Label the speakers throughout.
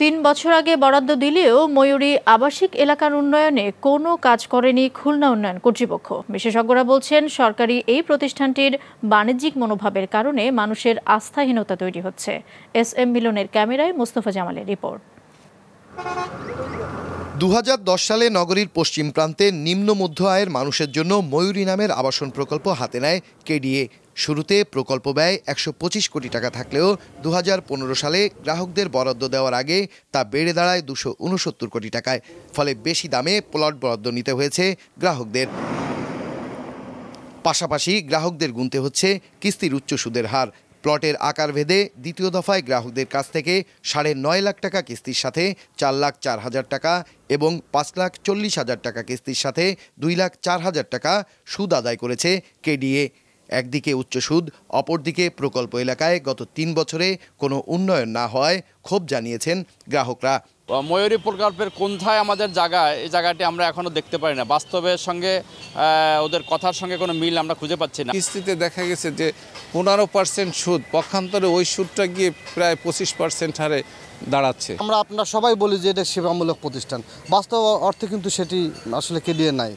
Speaker 1: তিন বছর আগে বরাদ্দ দিলেও ময়ূরী আবাসিক এলাকার উন্নয়নে কোনো কাজ করেনি খুলনা উন্নয়ন কর্তৃপক্ষ বিশেষজ্ঞরা বলছেন সরকারি এই প্রতিষ্ঠানটির বাণিজ্যিক মনোভাবের কারণে মানুষের আস্থাহীনতা তৈরি হচ্ছে এস এম মিলনের ক্যামেরায় মোস্তফা জামালের রিপোর্ট
Speaker 2: দু সালে নগরীর পশ্চিম প্রান্তে নিম্ন মধ্য আয়ের মানুষের জন্য ময়ূরী নামের আবাসন প্রকল্প হাতে নেয় কেডিএ শুরুতে প্রকল্প ব্যয় একশো কোটি টাকা থাকলেও দু সালে গ্রাহকদের বরাদ্দ দেওয়ার আগে তা বেড়ে দাঁড়ায় দুশো কোটি টাকায় ফলে বেশি দামে প্লট বরাদ্দ নিতে হয়েছে গ্রাহকদের পাশাপাশি গ্রাহকদের গুনতে হচ্ছে কিস্তির উচ্চ সুদের হার প্লটের আকার ভেদে দ্বিতীয় দফায় গ্রাহকদের কাছ থেকে সাড়ে নয় লাখ টাকা কিস্তির সাথে চার লাখ চার হাজার টাকা এবং পাঁচ লাখ চল্লিশ হাজার টাকা কিস্তির সাথে দুই লাখ চার হাজার টাকা সুদ আদায় করেছে কেডিএ একদিকে উচ্চ সুদ অপরদিকে প্রকল্প এলাকায় গত তিন বছরে কোনো উন্নয়ন না হওয়ায় ক্ষোভ জানিয়েছেন গ্রাহকরা
Speaker 1: ময়ূরী প্রকল্পের কোনথায় আমাদের জায়গা এই জায়গাটি আমরা এখনও দেখতে পারি না বাস্তবের সঙ্গে ওদের কথার সঙ্গে কোনো মিল আমরা খুঁজে পাচ্ছি না
Speaker 2: কিস্তিতে দেখা গেছে যে পনেরো পার্সেন্ট সুদ পক্ষান্তরে ওই সুদটা গিয়ে প্রায় পঁচিশ পার্সেন্ট হারে দাঁড়াচ্ছে আমরা আপনার সবাই বলি যে এটা সেবামূলক প্রতিষ্ঠান বাস্তব অর্থে কিন্তু সেটি আসলে কেডিএ নাই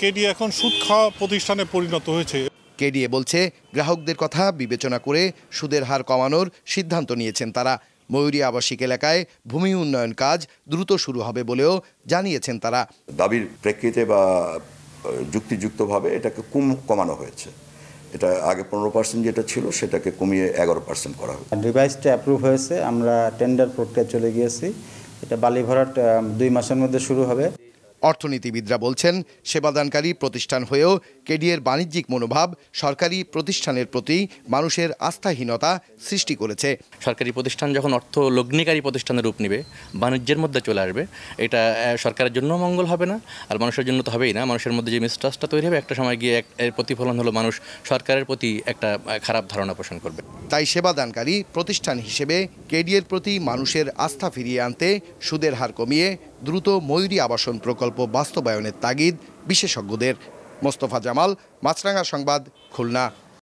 Speaker 2: কেডিএ এখন সুদ খাওয়া প্রতিষ্ঠানে পরিণত হয়েছে কেডিএ বলছে গ্রাহকদের কথা বিবেচনা করে সুদের হার কমানোর সিদ্ধান্ত নিয়েছেন তারা ময়ূরী আবাসিক এলাকায় ভূমি উন্নয়ন কাজ দ্রুত শুরু হবে বলেও জানিয়েছেন তারা দাবির প্রেক্ষিতে বা যুক্তিযুক্তভাবে এটাকে কুম কমানো হয়েছে এটা আগে পনেরো পার্সেন্ট যেটা ছিল সেটাকে কমিয়ে এগারো পার্সেন্ট করা হবে
Speaker 1: রিভাইসটা অ্যাপ্রুভ হয়েছে আমরা টেন্ডার প্রক্রিয়া চলে
Speaker 2: গিয়েছি এটা বালি ভরাট দুই মাসের মধ্যে শুরু হবে অর্থনীতিবিদরা বলছেন সেবাদানকারী প্রতিষ্ঠান হয়েও কেডিএর বাণিজ্যিক মনোভাব সরকারি প্রতিষ্ঠানের প্রতি
Speaker 1: মানুষের আস্থাহীনতা সৃষ্টি করেছে সরকারি প্রতিষ্ঠান যখন অর্থ লগ্নিকারী প্রতিষ্ঠানের রূপ নেবে বাণিজ্যের মধ্যে চলে আসবে এটা সরকারের জন্য মঙ্গল হবে না আর মানুষের জন্য তো হবেই না মানুষের মধ্যে যে মিস্ট্রাস্টটা তৈরি হবে একটা সময় গিয়ে এর প্রতিফলন হলো মানুষ সরকারের প্রতি একটা খারাপ ধারণা পোষণ করবে
Speaker 2: তাই সেবাদানকারী প্রতিষ্ঠান হিসেবে কেডিএর প্রতি মানুষের আস্থা ফিরিয়ে আনতে সুদের হার কমিয়ে দ্রুত ময়ূরী আবাসন প্রকল্প বাস্তবায়নের তাগিদ বিশেষজ্ঞদের মোস্তফা জামাল মাছরাঙা সংবাদ খুলনা